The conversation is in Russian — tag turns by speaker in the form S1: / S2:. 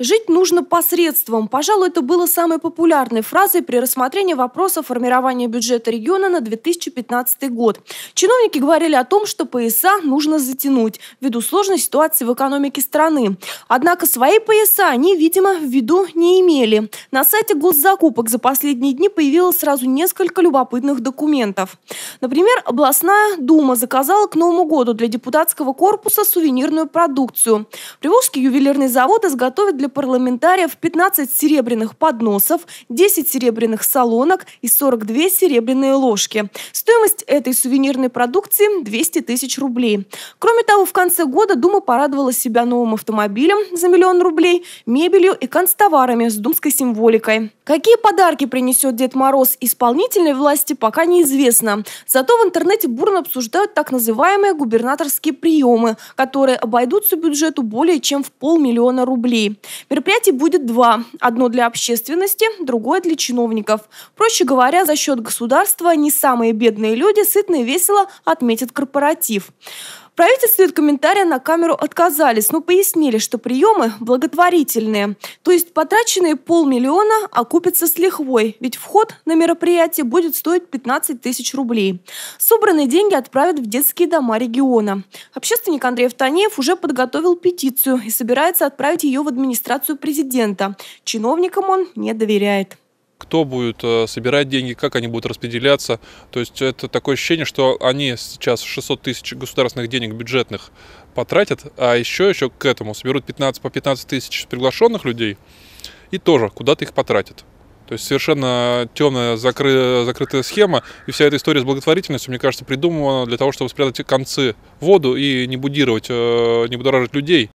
S1: Жить нужно посредством. Пожалуй, это было самой популярной фразой при рассмотрении вопроса формирования бюджета региона на 2015 год. Чиновники говорили о том, что пояса нужно затянуть, ввиду сложной ситуации в экономике страны. Однако свои пояса они, видимо, в виду не имели. На сайте госзакупок за последние дни появилось сразу несколько любопытных документов. Например, областная дума заказала к Новому году для депутатского корпуса сувенирную продукцию. Приволжский ювелирный завод изготовит для для парламентариев 15 серебряных подносов, 10 серебряных салонок и 42 серебряные ложки. Стоимость этой сувенирной продукции 200 тысяч рублей. Кроме того, в конце года Дума порадовала себя новым автомобилем за миллион рублей, мебелью и канцтоварами с думской символикой. Какие подарки принесет Дед Мороз исполнительной власти, пока неизвестно. Зато в интернете бурно обсуждают так называемые губернаторские приемы, которые обойдутся бюджету более чем в полмиллиона рублей. Мероприятий будет два. Одно для общественности, другое для чиновников. Проще говоря, за счет государства не самые бедные люди сытно и весело отметят корпоратив. В правительстве от комментария на камеру отказались, но пояснили, что приемы благотворительные. То есть потраченные полмиллиона окупятся с лихвой, ведь вход на мероприятие будет стоить 15 тысяч рублей. Собранные деньги отправят в детские дома региона. Общественник Андрей Евтанеев уже подготовил петицию и собирается отправить ее в администрацию президента. Чиновникам он не доверяет
S2: кто будет э, собирать деньги, как они будут распределяться. То есть это такое ощущение, что они сейчас 600 тысяч государственных денег бюджетных потратят, а еще, еще к этому соберут 15, по 15 тысяч приглашенных людей и тоже куда-то их потратят. То есть совершенно темная закры... закрытая схема, и вся эта история с благотворительностью, мне кажется, придумана для того, чтобы спрятать концы в воду и не будировать, э, не будоражить людей.